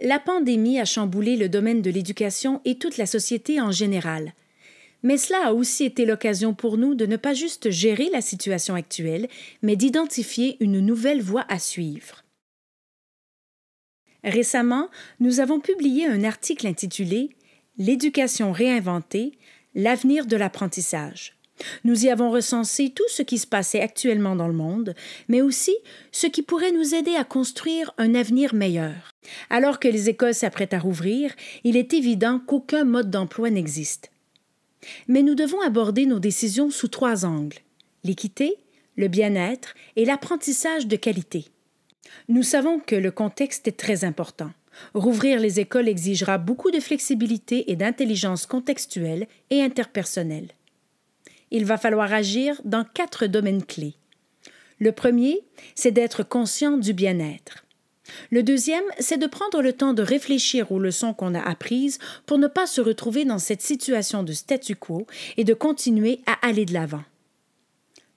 La pandémie a chamboulé le domaine de l'éducation et toute la société en général. Mais cela a aussi été l'occasion pour nous de ne pas juste gérer la situation actuelle, mais d'identifier une nouvelle voie à suivre. Récemment, nous avons publié un article intitulé L'éducation réinventée, l'avenir de l'apprentissage. Nous y avons recensé tout ce qui se passait actuellement dans le monde, mais aussi ce qui pourrait nous aider à construire un avenir meilleur. Alors que les écoles s'apprêtent à rouvrir, il est évident qu'aucun mode d'emploi n'existe. Mais nous devons aborder nos décisions sous trois angles l'équité, le bien-être et l'apprentissage de qualité. Nous savons que le contexte est très important. Rouvrir les écoles exigera beaucoup de flexibilité et d'intelligence contextuelle et interpersonnelle il va falloir agir dans quatre domaines clés. Le premier, c'est d'être conscient du bien-être. Le deuxième, c'est de prendre le temps de réfléchir aux leçons qu'on a apprises pour ne pas se retrouver dans cette situation de statu quo et de continuer à aller de l'avant.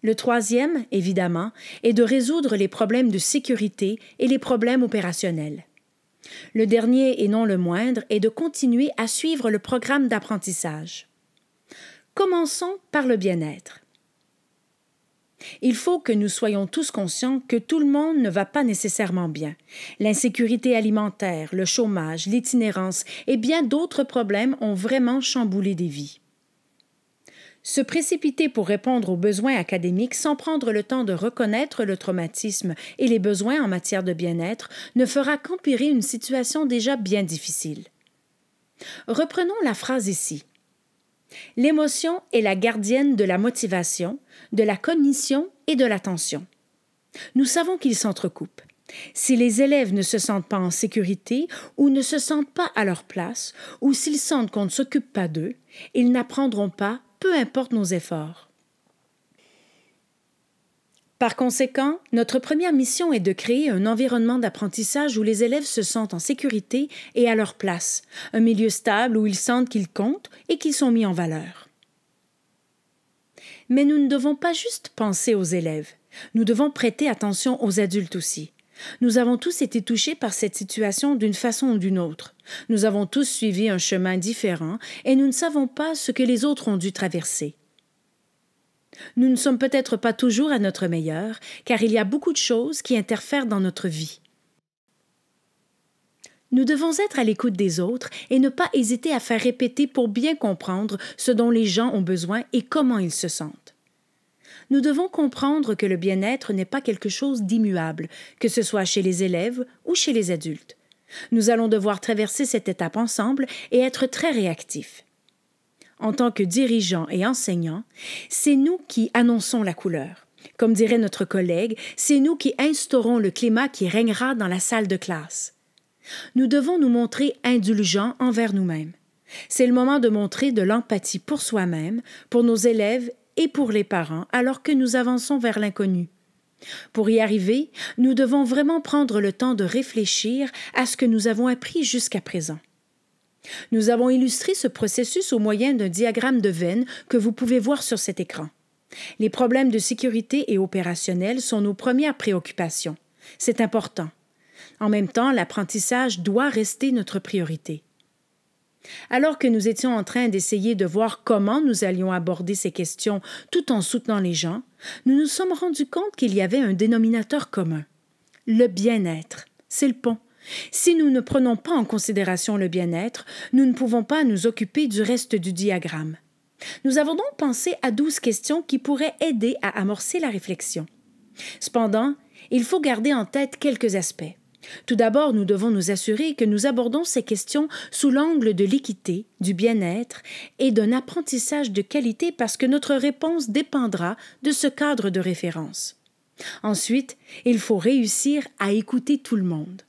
Le troisième, évidemment, est de résoudre les problèmes de sécurité et les problèmes opérationnels. Le dernier, et non le moindre, est de continuer à suivre le programme d'apprentissage. Commençons par le bien-être. Il faut que nous soyons tous conscients que tout le monde ne va pas nécessairement bien. L'insécurité alimentaire, le chômage, l'itinérance et bien d'autres problèmes ont vraiment chamboulé des vies. Se précipiter pour répondre aux besoins académiques sans prendre le temps de reconnaître le traumatisme et les besoins en matière de bien-être ne fera qu'empirer une situation déjà bien difficile. Reprenons la phrase ici. L'émotion est la gardienne de la motivation, de la cognition et de l'attention. Nous savons qu'ils s'entrecoupent. Si les élèves ne se sentent pas en sécurité ou ne se sentent pas à leur place, ou s'ils sentent qu'on ne s'occupe pas d'eux, ils n'apprendront pas, peu importe nos efforts. Par conséquent, notre première mission est de créer un environnement d'apprentissage où les élèves se sentent en sécurité et à leur place, un milieu stable où ils sentent qu'ils comptent et qu'ils sont mis en valeur. Mais nous ne devons pas juste penser aux élèves, nous devons prêter attention aux adultes aussi. Nous avons tous été touchés par cette situation d'une façon ou d'une autre. Nous avons tous suivi un chemin différent et nous ne savons pas ce que les autres ont dû traverser. Nous ne sommes peut-être pas toujours à notre meilleur, car il y a beaucoup de choses qui interfèrent dans notre vie. Nous devons être à l'écoute des autres et ne pas hésiter à faire répéter pour bien comprendre ce dont les gens ont besoin et comment ils se sentent. Nous devons comprendre que le bien-être n'est pas quelque chose d'immuable, que ce soit chez les élèves ou chez les adultes. Nous allons devoir traverser cette étape ensemble et être très réactifs en tant que dirigeants et enseignants, c'est nous qui annonçons la couleur. Comme dirait notre collègue, c'est nous qui instaurons le climat qui règnera dans la salle de classe. Nous devons nous montrer indulgents envers nous-mêmes. C'est le moment de montrer de l'empathie pour soi-même, pour nos élèves et pour les parents, alors que nous avançons vers l'inconnu. Pour y arriver, nous devons vraiment prendre le temps de réfléchir à ce que nous avons appris jusqu'à présent. Nous avons illustré ce processus au moyen d'un diagramme de veine que vous pouvez voir sur cet écran. Les problèmes de sécurité et opérationnels sont nos premières préoccupations. C'est important. En même temps, l'apprentissage doit rester notre priorité. Alors que nous étions en train d'essayer de voir comment nous allions aborder ces questions tout en soutenant les gens, nous nous sommes rendus compte qu'il y avait un dénominateur commun. Le bien-être. C'est le pont. Si nous ne prenons pas en considération le bien-être, nous ne pouvons pas nous occuper du reste du diagramme. Nous avons donc pensé à douze questions qui pourraient aider à amorcer la réflexion. Cependant, il faut garder en tête quelques aspects. Tout d'abord, nous devons nous assurer que nous abordons ces questions sous l'angle de l'équité, du bien-être et d'un apprentissage de qualité parce que notre réponse dépendra de ce cadre de référence. Ensuite, il faut réussir à écouter tout le monde.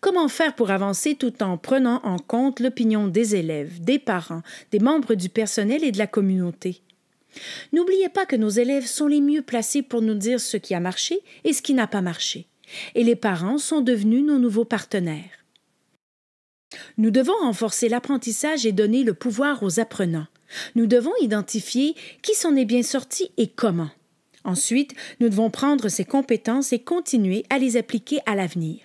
Comment faire pour avancer tout en prenant en compte l'opinion des élèves, des parents, des membres du personnel et de la communauté? N'oubliez pas que nos élèves sont les mieux placés pour nous dire ce qui a marché et ce qui n'a pas marché, et les parents sont devenus nos nouveaux partenaires. Nous devons renforcer l'apprentissage et donner le pouvoir aux apprenants. Nous devons identifier qui s'en est bien sorti et comment. Ensuite, nous devons prendre ces compétences et continuer à les appliquer à l'avenir.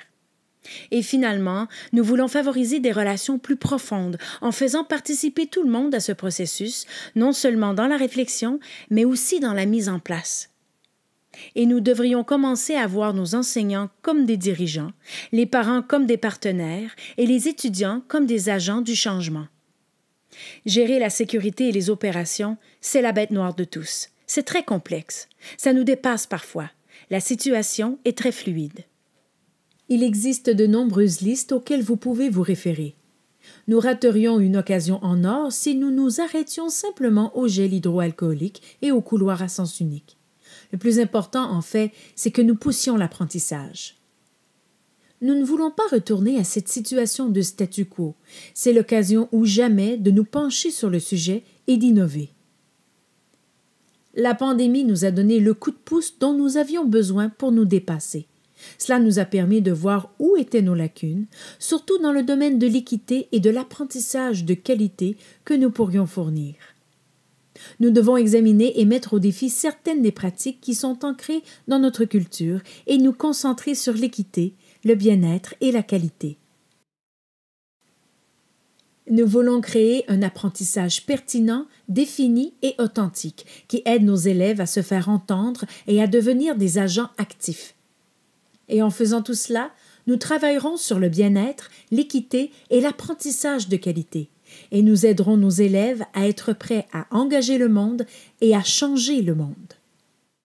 Et finalement, nous voulons favoriser des relations plus profondes en faisant participer tout le monde à ce processus, non seulement dans la réflexion, mais aussi dans la mise en place. Et nous devrions commencer à voir nos enseignants comme des dirigeants, les parents comme des partenaires et les étudiants comme des agents du changement. Gérer la sécurité et les opérations, c'est la bête noire de tous. C'est très complexe. Ça nous dépasse parfois. La situation est très fluide. Il existe de nombreuses listes auxquelles vous pouvez vous référer. Nous raterions une occasion en or si nous nous arrêtions simplement au gel hydroalcoolique et au couloir à sens unique. Le plus important, en fait, c'est que nous poussions l'apprentissage. Nous ne voulons pas retourner à cette situation de statu quo. C'est l'occasion ou jamais de nous pencher sur le sujet et d'innover. La pandémie nous a donné le coup de pouce dont nous avions besoin pour nous dépasser. Cela nous a permis de voir où étaient nos lacunes, surtout dans le domaine de l'équité et de l'apprentissage de qualité que nous pourrions fournir. Nous devons examiner et mettre au défi certaines des pratiques qui sont ancrées dans notre culture et nous concentrer sur l'équité, le bien-être et la qualité. Nous voulons créer un apprentissage pertinent, défini et authentique qui aide nos élèves à se faire entendre et à devenir des agents actifs, et en faisant tout cela, nous travaillerons sur le bien-être, l'équité et l'apprentissage de qualité. Et nous aiderons nos élèves à être prêts à engager le monde et à changer le monde.